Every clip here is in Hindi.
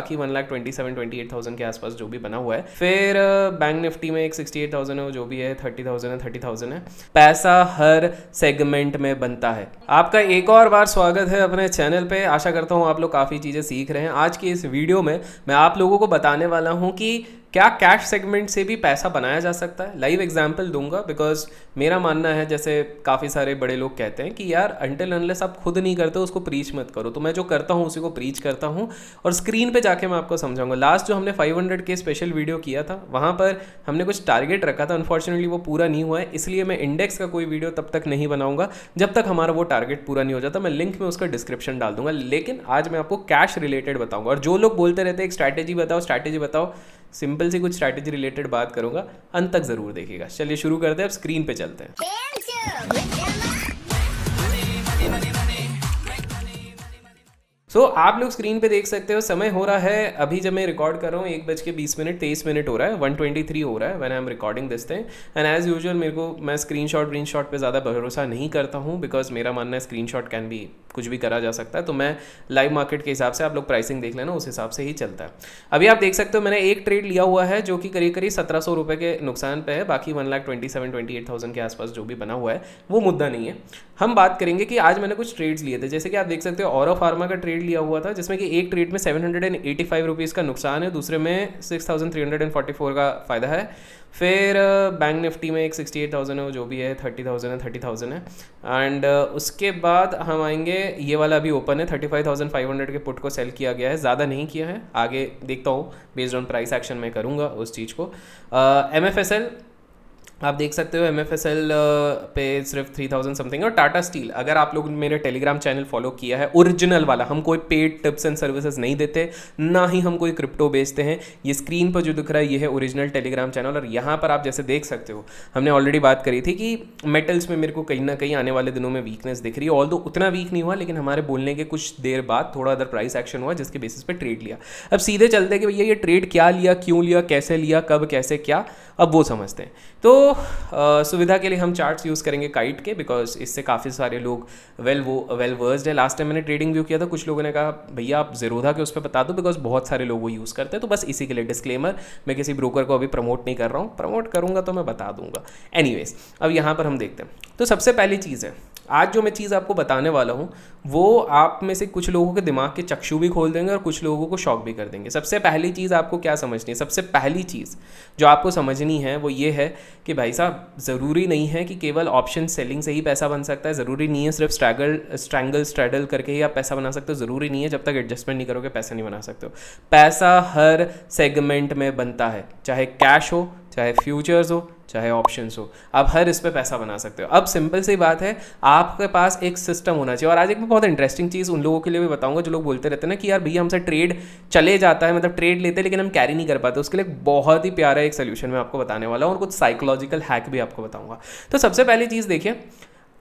बाकी one lakh twenty seven twenty eight thousand के आसपास जो भी बना हुआ है फिर बैंक uh, निफ्टी में एक सिक्सटी एट थाउजेंड है जो भी है थर्टी थाउजेंड है थर्टी थाउजेंड है पैसा हर सेगमेंट में बनता है आपका एक और बार स्वागत है अपने चैनल पे आशा करता हूँ आप लोग काफ़ी चीज़ें सीख रहे हैं आज की इस वीडियो में मैं आप लोगों को बताने वाला हूँ कि क्या कैश सेगमेंट से भी पैसा बनाया जा सकता है लाइव एग्जाम्पल दूंगा बिकॉज मेरा मानना है जैसे काफ़ी सारे बड़े लोग कहते हैं कि यार अनटिल अनलेस आप खुद नहीं करते उसको प्रीच मत करो तो मैं जो करता हूँ उसी को प्रीच करता हूँ और स्क्रीन पे जाके मैं आपको समझाऊंगा लास्ट जो हमने हंड्रेड के स्पेशल वीडियो किया था वहाँ पर हमने कुछ टारगेट रखा था अनफॉर्चुनेटली वो पूरा नहीं हुआ है इसलिए मैं इंडेक्स का कोई वीडियो तब तक नहीं बनाऊंगा जब तक हमारा वो टारगेट पूरा नहीं हो जाता मैं लिंक में उसका डिस्क्रिप्शन डाल दूंगा लेकिन आज मैं आपको कैश रिलेटेड बताऊंगा और जो लोग बोलते रहते हैं एक स्ट्रैटेजी बताओ स्ट्रैटेजी बताओ सिंपल सी कुछ स्ट्रैटेजी रिलेटेड बात करूंगा अंत तक जरूर देखिएगा चलिए शुरू करते हैं अब स्क्रीन पे चलते हैं सो so, आप लोग स्क्रीन पे देख सकते हो समय हो रहा है अभी जब मैं रिकॉर्ड कर रहा हूँ एक बज के बीस मिनट तेईस मिनट हो रहा है वन ट्वेंटी थ्री हो रहा है when I am recording this thing and as usual मेरे को मैं स्क्रीन शॉट ग्रीन शॉट पर ज़्यादा भरोसा नहीं करता हूँ बिकॉज मेरा मानना है स्क्रीन शॉट कैन भी कुछ भी करा जा सकता है तो मैं लाइव मार्केट के हिसाब से आप लोग प्राइसिंग देख लेना उस हिसाब से ही चलता है अभी आप देख सकते हो मैंने एक ट्रेड लिया हुआ है जो कि करीब करीब सत्रह सौ रुपये के नुकसान पे है बाकी one lakh twenty seven twenty eight thousand के आसपास जो भी बना हुआ है वो मुद्दा नहीं है हम बात करेंगे कि आज मैंने कुछ ट्रेड्स लिए थे जैसे कि आप देख सकते हो और फार्मा का ट्रेड ट्रेड लिया हुआ था जिसमें कि एक ट्रेड में seven hundred and eighty five rupees का नुकसान है दूसरे में six thousand three hundred and forty four का फ़ायदा है फिर बैंक निफ्टी में एक सिक्सटी एट थाउजेंड है वो जो भी है थर्टी थाउजेंड है थर्टी थाउजेंड है एंड उसके बाद हम आएंगे ये वाला अभी ओपन है thirty five thousand five hundred के पुट को सेल किया गया है ज़्यादा नहीं किया है आगे देखता हूँ बेस्ड ऑन प्राइस एक्शन मैं करूँगा उस चीज़ को एम एफ एस एल आप देख सकते हो एम एफ एस एल पे सिर्फ थ्री थाउजेंड समथिंग और टाटा स्टील अगर आप लोग मेरे टेलीग्राम चैनल फॉलो किया है ओरिजिनल वाला हम कोई पेड टिप्स एंड सर्विसेज नहीं देते ना ही हम कोई क्रिप्टो बेचते हैं ये स्क्रीन पर जो दिख रहा है ये है ओरिजिनल टेलीग्राम चैनल और यहाँ पर आप जैसे देख सकते हो हमने ऑलरेडी बात करी थी कि मेटल्स में मेरे को कहीं ना कहीं आने वाले दिनों में वीकनेस दिख रही है ऑल उतना वीक नहीं हुआ लेकिन हमारे बोलने के कुछ देर बाद थोड़ा अदर प्राइस एक्शन हुआ जिसके बेसिस पर ट्रेड लिया अब सीधे चलते कि भैया ये ट्रेड क्या लिया क्यों लिया कैसे लिया कब कैसे क्या अब वो समझते हैं तो आ, सुविधा के लिए हम चार्ट्स यूज़ करेंगे काइट के बिकॉज इससे काफ़ी सारे लोग वेल वो वेल वर्स्ड है लास्ट टाइम मैंने ट्रेडिंग व्यू किया था कुछ लोगों ने कहा भैया आप जीरोधा के उस पर बता दो बिकॉज बहुत सारे लोग वो यूज़ करते हैं तो बस इसी के लिए डिस्क्लेमर मैं किसी ब्रोकर को अभी प्रमोट नहीं कर रहा हूँ प्रमोट करूँगा तो मैं बता दूंगा एनी अब यहाँ पर हम देखते हैं तो सबसे पहली चीज़ है आज जो मैं चीज़ आपको बताने वाला हूँ वो आप में से कुछ लोगों के दिमाग के चक्षु भी खोल देंगे और कुछ लोगों को शौक भी कर देंगे सबसे पहली चीज़ आपको क्या समझनी है सबसे पहली चीज़ जो आपको समझनी है वो ये है कि भाई साहब ज़रूरी नहीं है कि केवल ऑप्शन सेलिंग से ही पैसा बन सकता है ज़रूरी नहीं है सिर्फ स्ट्रैगल स्ट्रैंगल स्ट्रैडल करके ही आप पैसा बना सकते हो ज़रूरी नहीं है जब तक एडजस्टमेंट नहीं करोगे पैसा नहीं बना सकते हो पैसा हर सेगमेंट में बनता है चाहे कैश हो चाहे फ्यूचर्स हो चाहे ऑप्शन हो आप हर इस पर पैसा बना सकते हो अब सिंपल सी बात है आपके पास एक सिस्टम होना चाहिए और आज एक मैं बहुत इंटरेस्टिंग चीज़ उन लोगों के लिए भी बताऊंगा जो लोग बोलते रहते हैं ना कि यार भैया हमसे ट्रेड चले जाता है मतलब ट्रेड लेते हैं लेकिन हम कैरी नहीं कर पाते उसके लिए बहुत ही प्यारा एक सोल्यूशन मैं आपको बताने वाला हूँ और कुछ साइकोलॉजिकल हैक भी आपको बताऊंगा तो सबसे पहली चीज़ देखिए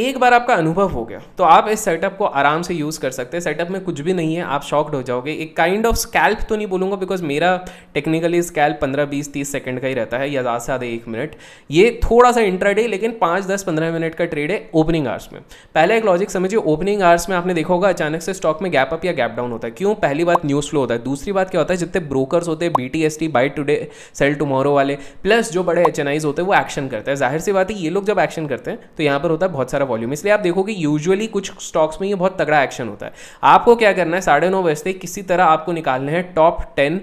एक बार आपका अनुभव हो गया तो आप इस सेटअप को आराम से यूज़ कर सकते हैं सेटअप में कुछ भी नहीं है आप शॉक्ड हो जाओगे एक काइंड ऑफ स्कैल्प तो नहीं बोलूंगा बिकॉज मेरा टेक्निकली स्कैल्प पंद्रह बीस तीस सेकंड का ही रहता है या ज़्यादा से ज़्यादा एक मिनट ये थोड़ा सा इंट्राडे लेकिन पाँच दस पंद्रह मिनट का ट्रेड है ओपनिंग आवर्स में पहले एक लॉजिक समझिए ओपनिंग आवर्स में आपने देखा होगा अचानक से स्टॉक में गैप अप या गैप डाउन होता है क्यों पहली बात न्यूज़ फ्लो होता है दूसरी बात क्या होता है जितने ब्रोकर्स होते हैं B T S T buy today sell tomorrow वाले प्लस जो बड़े एच होते हैं वो एक्शन करते हैं जाहिर सी बात है ये लोग जब एक्शन करते हैं तो यहाँ पर होता है बहुत सारा सारा वॉल्यूम इसलिए आप देखोगे यूजुअली कुछ स्टॉक्स में ये बहुत तगड़ा एक्शन होता है आपको क्या करना है साढ़े नौ बजते किसी तरह आपको निकालने हैं top ten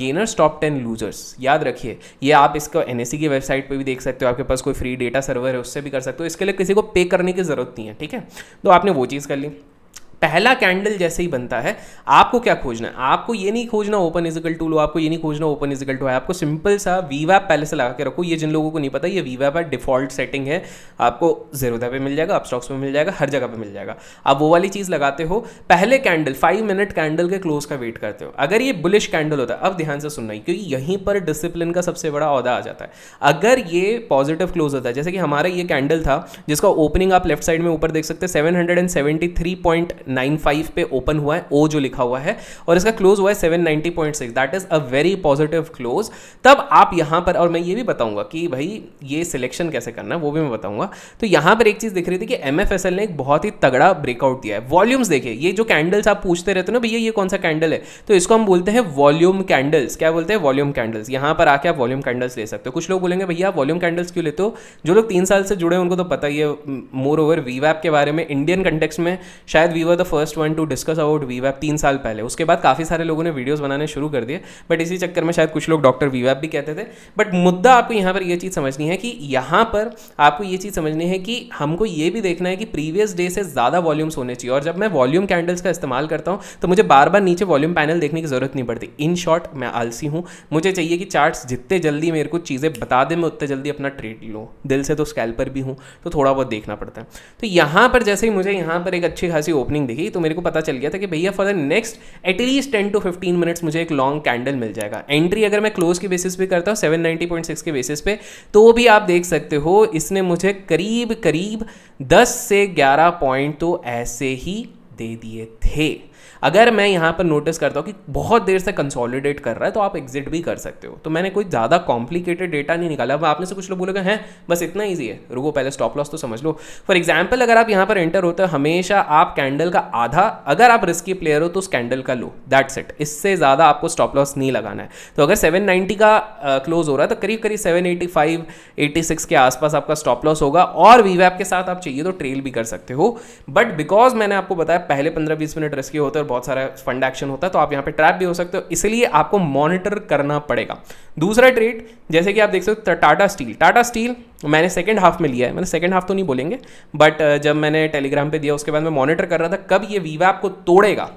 gainers top ten losers याद रखिए ये आप इसको एन की वेबसाइट पे भी देख सकते हो आपके पास कोई फ्री डेटा सर्वर है उससे भी कर सकते हो इसके लिए किसी को पे करने की ज़रूरत नहीं है ठीक है तो आपने वो चीज़ कर ली पहला कैंडल जैसे ही बनता है आपको क्या खोजना है आपको ये नहीं खोजना ओपन इजिकल टू लो आपको ये नहीं खोजना ओपन इजिकल टू है आपको सिंपल सा वीवैप पहले से लगा के रखो ये जिन लोगों को नहीं पता ये वीवैप है डिफॉल्ट सेटिंग है आपको जीरोदा पे मिल जाएगा आप स्टॉक्स में मिल जाएगा हर जगह पे मिल जाएगा आप वो वाली चीज़ लगाते हो पहले कैंडल फाइव मिनट कैंडल के क्लोज का वेट करते हो अगर ये बुलिश कैंडल होता है अब ध्यान से सुनना क्योंकि यहीं पर डिसिप्लिन का सबसे बड़ा अहदा आ जाता है अगर ये पॉजिटिव क्लोज होता है जैसे कि हमारा ये कैंडल था जिसका ओपनिंग आप लेफ्ट साइड में ऊपर देख सकते हैं सेवन नाइन फाइव पे ओपन हुआ है ओ जो लिखा हुआ है और इसका क्लोज हुआ है seven ninety point six that is a very positive close तब आप यहां पर और मैं ये भी बताऊंगा कि भाई ये सिलेक्शन कैसे करना है वो भी मैं बताऊंगा तो यहां पर एक चीज़ दिख रही थी कि एम एफ एस एल ने एक बहुत ही तगड़ा ब्रेकआउट दिया है वॉल्यूम्स देखिए ये जो कैंडल्स आप पूछते रहते हो ना भैया ये कौन सा कैंडल है तो इसको हम बोलते हैं वॉल्यूम कैंडल्स क्या बोलते हैं वॉल्यूम कैंडल्स यहां पर आके आप वॉल्यूम कैंडल्स ले सकते हो कुछ लोग बोलेंगे भैया वॉल्यूम कैंडल्स क्यों लेते हो जो लोग तीन साल से जुड़े हैं उनको तो पता ही है मोर ओवर वीवैप के बारे में इंडियन कंटेक्स में शायद we were the first one to discuss about वी वैप तीन साल पहले उसके बाद काफ़ी सारे लोगों ने वीडियोज़ बनाने शुरू कर दिए बट इसी चक्कर में शायद कुछ लोग डॉक्टर वी वैप भी कहते थे बट मुद्दा आपको यहाँ पर यह चीज़ समझनी है कि यहाँ पर आपको ये चीज़ समझनी है कि हमको ये भी देखना है कि प्रीवियस डे से ज़्यादा वॉल्यूम्स होने चाहिए और जब मैं वॉल्यूम कैंडल्स का इस्तेमाल करता हूँ तो मुझे बार बार नीचे वॉल्यूम पैनल देखने की ज़रूरत नहीं पड़ती इन शॉर्ट मैं आलसी हूँ मुझे चाहिए कि चार्ट्स जितने जल्दी मेरे को चीज़ें बता दें मैं उतने जल्दी अपना ट्रेड लूँ दिल से तो स्कैल्पर भी हूँ तो थोड़ा बहुत देखना पड़ता है तो यहाँ पर जैसे ही मुझे यहाँ पर एक अच्छी खासी ओपनिंग दिखी तो मेरे को पता चल गया था कि भैया for the next at least ten to fifteen minutes मुझे एक लॉन्ग कैंडल मिल जाएगा एंट्री अगर मैं क्लोज के बेसिस पे करता हूँ सेवन नाइनटी पॉइंट सिक्स के बेसिस पे तो भी आप देख सकते हो इसने मुझे करीब करीब दस से ग्यारह पॉइंट तो ऐसे ही दे दिए थे अगर मैं यहाँ पर नोटिस करता हूँ कि बहुत देर से कंसोलिडेट कर रहा है तो आप एग्जिट भी कर सकते हो तो मैंने कोई ज़्यादा कॉम्प्लिकेटेड डेटा नहीं निकाला अब आपने से कुछ लोग बोलोगे हैं बस इतना ईजी है रुको पहले स्टॉप लॉस तो समझ लो फॉर एग्जाम्पल अगर आप यहाँ पर एंटर होते हो हमेशा आप कैंडल का आधा अगर आप रिस्की प्लेयर हो तो उस कैंडल का लो दैट्स इट इससे ज़्यादा आपको स्टॉप लॉस नहीं लगाना है तो अगर सेवन का क्लोज uh, हो रहा है तो करीब करीब सेवन एटी के आसपास आपका स्टॉप लॉस होगा और वीवैप के साथ आप चाहिए तो ट्रेल भी कर सकते हो बट बिकॉज मैंने आपको बताया पहले पंद्रह बीस मिनट रिस्की होते है बहुत सारा फंड एक्शन होता है तो आप यहाँ पे ट्रैप भी हो सकते हो इसलिए आपको मॉनिटर करना पड़ेगा दूसरा ट्रेड जैसे कि आप देख सकते हो टाटा स्टील टाटा स्टील मैंने सेकंड हाफ में लिया है मतलब सेकंड हाफ तो नहीं बोलेंगे बट uh, जब मैंने टेलीग्राम पर दिया उसके बाद मैं मॉनिटर कर रहा था कब ये वीवा आपको तोड़ेगा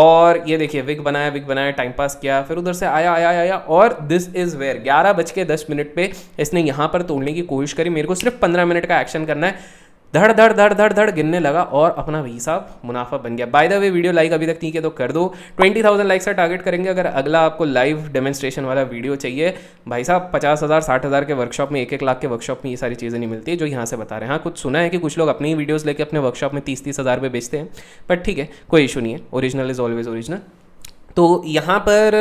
और ये देखिए विग बनाया विग बनाया टाइम पास किया फिर उधर से आया आया आया और दिस इज़ वेयर ग्यारह बज के दस मिनट पे इसने यहाँ पर तोड़ने की कोशिश करी मेरे को सिर्फ पंद्रह मिनट का एक्शन करना है धड़ धड़ धड़ धड़ धड़ गिनने लगा और अपना भाई साहब मुनाफा बन गया by the way video like अभी तक नहीं किया तो कर दो ट्वेंटी थाउजेंड लाइक से टारगेट करेंगे अगर अगला आपको लाइव डेमोस्ट्रेशन वाला वीडियो चाहिए भाई साहब पचास हज़ार साठ हज़ार के वर्कशॉप में एक एक लाख के वर्कशॉप में ये सारी चीज़ें नहीं मिलती जो यहाँ से बता रहे हैं हाँ कुछ सुना है कि कुछ लोग अपनी ही वीडियोज़ लेकर अपने वर्कशॉप में तीस तीस हज़ार बेचते हैं बट ठीक है कोई इशू नहीं है ओरिजिनल इज़ ऑलवेज ओरिजिनल तो यहाँ पर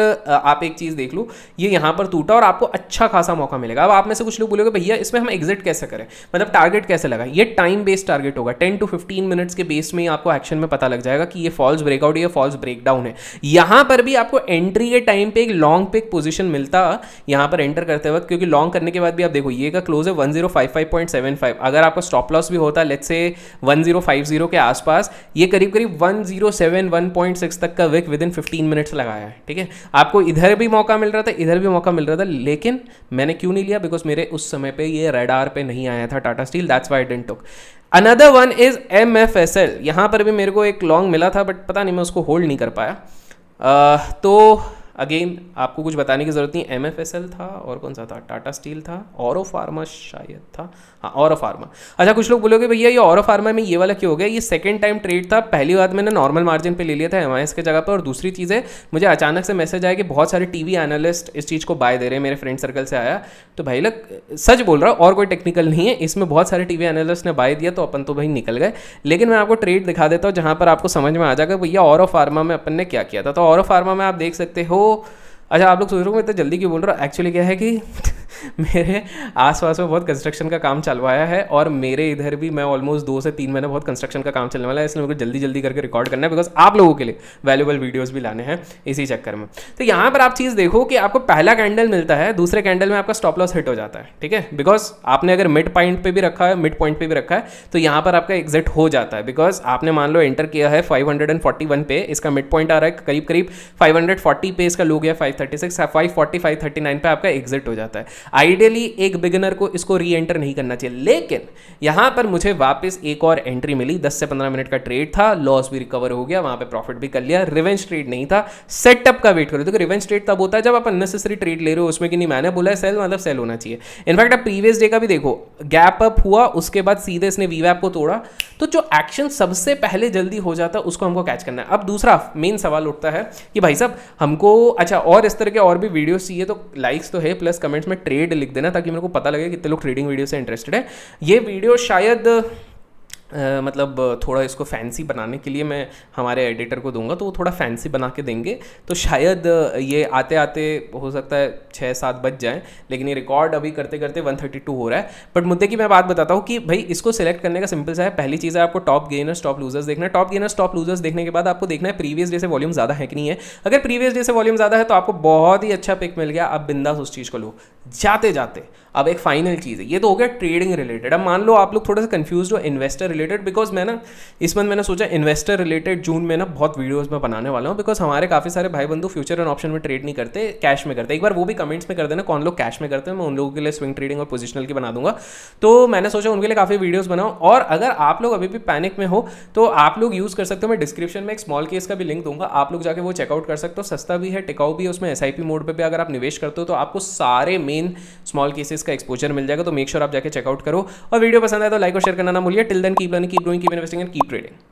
आप एक चीज़ देख लो ये यह यहाँ पर टूटा और आपको अच्छा खासा मौका मिलेगा अब आप में से कुछ लोग बोलोगे भैया इसमें हम एग्जिट कैसे करें मतलब टारगेट कैसे लगा ये टाइम बेस्ड टारगेट होगा टेन टू फिफ्टीन मिनट्स के बेस में आपको एक्शन में पता लग जाएगा कि ये फॉल्स ब्रेकआउट या फॉल्स ब्रेकडाउन है यहाँ पर भी आपको एंट्री के टाइम पर एक लॉन्ग पे पोजिशन मिलता यहाँ पर एंटर करते वक्त क्योंकि लॉन्ग करने के बाद भी आप देखो ये का क्लोज है वन अगर आपका स्टॉप लॉस भी होता लेट से वन के आसपास ये करीब करीब वन जीरो तक का wick within fifteen minute minutes लगाया है ठीक है आपको इधर भी मौका मिल रहा था इधर भी मौका मिल रहा था लेकिन मैंने क्यों नहीं लिया बिकॉज मेरे उस समय पे ये आर पे नहीं आया था Tata steel that's why didn't took another one is M F S L यहाँ पर भी मेरे को एक लॉन्ग मिला था बट पता नहीं मैं उसको होल्ड नहीं कर पाया uh, तो अगेन आपको कुछ बताने की ज़रूरत नहीं एम एफ एस एल था और कौन सा था टाटा स्टील था और फार्मा शायद था हाँ और फार्मा अच्छा कुछ लोग बोलोगे भैया ये और फार्मा में ये वाला क्यों हो गया ये सेकेंड टाइम ट्रेड था पहली बार मैंने नॉर्मल मार्जिन पर ले लिया था एम आई एस के जगह पर और दूसरी चीज़ है मुझे अचानक से मैसेज आया कि बहुत सारे टी वी एनालिस्ट इस चीज़ को बाय दे रहे हैं मेरे फ्रेंड सर्कल से आया तो भाई लग सच बोल रहा हूँ और कोई टेक्निकल नहीं है इसमें बहुत सारे टी वी एनालिस्ट ने बाय दिया तो अपन तो भाई निकल गए लेकिन मैं आपको ट्रेड दिखा देता हूँ जहाँ पर आपको समझ में आ जाएगा भैया और फार्मा में अपन ने क्या किया था तो और फार्मा में आप देख सकते हो तो, अच्छा आप लोग सोच रहे हो मैं इतना जल्दी क्यों बोल रहा हूँ एक्चुअली क्या है कि मेरे आसपास में बहुत कंस्ट्रक्शन का काम चलवाया है और मेरे इधर भी मैं ऑलमोस्ट दो से तीन महीने बहुत कंस्ट्रक्शन का काम चलने वाला है इसलिए मेरे को जल्दी जल्दी करके रिकॉर्ड करना है बिकॉज आप लोगों के लिए वैल्यूबल वीडियोज़ भी लाने हैं इसी चक्कर में तो यहाँ पर आप चीज़ देखो कि आपको पहला कैंडल मिलता है दूसरे कैंडल में आपका स्टॉप लॉस हिट हो जाता है ठीक है बिकॉज आपने अगर मिड पॉइंट पर भी रखा है मिड पॉइंट पर भी रखा है तो यहाँ पर आपका एग्जिट हो जाता है बिकॉज आपने मान लो एंटर किया है फाइव पे इसका मिड पॉइंट आ रहा है करीब करीब फोर्टी पे इसका लो गया फाइव थर्टी नाइन पर आपका एग्जिट हो जाता है आइडियली एक बिगिनर को इसको री एंटर नहीं करना चाहिए लेकिन यहां पर मुझे वापस एक और एंट्री मिली 10 से 15 मिनट का ट्रेड था लॉस भी रिकवर हो गया वहां पे प्रॉफिट भी कर लिया रिवेंज ट्रेड नहीं था सेटअप का वेट करो देखो रिवेंज ट्रेड तब होता है जब आप अननेसेसरी ट्रेड ले रहे हो उसमें कि नहीं मैंने बोला सेल मतलब सेल होना चाहिए इनफैक्ट आप प्रीवियस डे का भी देखो गैप अप हुआ उसके बाद सीधे इसने वीवैप को तोड़ा तो जो एक्शन सबसे पहले जल्दी हो जाता है उसको हमको कैच करना है अब दूसरा मेन सवाल उठता है कि भाई साहब हमको अच्छा और इस तरह के और भी वीडियोस चाहिए तो लाइक्स तो है प्लस कमेंट्स में ट्रेड लिख देना ताकि मेरे को पता लगे कितने लोग ट्रेडिंग वीडियो से इंटरेस्टेड है ये वीडियो शायद Uh, मतलब थोड़ा इसको फैंसी बनाने के लिए मैं हमारे एडिटर को दूंगा तो वो थोड़ा फैंसी बना के देंगे तो शायद ये आते आते हो सकता है छः सात बज जाए लेकिन ये रिकॉर्ड अभी करते करते 132 हो रहा है बट मुद्दे की मैं बात बताता हूँ कि भाई इसको सिलेक्ट करने का सिंपल सा है पहली चीज़ है आपको टॉप गेनर्स टॉप लूजर्स देखना है टॉप गेनर्स टॉप लूजर्स देखने के बाद आपको देखना है प्रीवियस डे से वॉल्यूम ज़्यादा है कि नहीं है अगर प्रीवियस डे से वॉल्यूम ज़्यादा है तो आपको बहुत ही अच्छा पिक मिल गया आप बिंदास उस चीज़ को लो जाते जाते अब एक फाइनल चीज़ है ये तो हो गया ट्रेडिंग रिलेटेड अब मान लो आप लोग थोड़ा सा कंफ्यूज हो इन्वेस्टर रिलेटेड बिकॉज मैं ना इस मंथ मैंने सोचा इन्वेस्टर रिलेटेड जून में ना बहुत वीडियोस में बनाने वाला हूँ बिकॉज हमारे काफ़ी सारे भाई बंधु फ्यूचर एंड ऑप्शन में ट्रेड नहीं करते कैश में करते एक बार वो भी कमेंट्स में कर देना कौन लोग कैश में करते हैं मैं उन लोगों के लिए स्विंग ट्रेडिंग और पोजिशनल की बना दूंगा तो मैंने सोचा उनके लिए काफ़ी वीडियोज़ बनाऊँ और अगर आप लोग अभी भी पैनिक में हो तो आप लोग यूज़ कर सकते हो मैं डिस्क्रिप्शन में एक स्मॉल केस का भी लिंक दूंगा आप लोग जाके वो चेकआउट कर सकते हो सस्ता भी है टिकाऊ भी है उसमें एस मोड पर भी अगर आप निवेश करते हो तो आपको सारे मेन इन स्मॉल केसेस का एक्सपोजर मिल जाएगा तो मेक श्योर sure आप जाकर चेकआउट करो और वीडियो पसंद आए तो लाइक और शेयर करना ना भूलिए till then keep learning keep doing keep investing and keep trading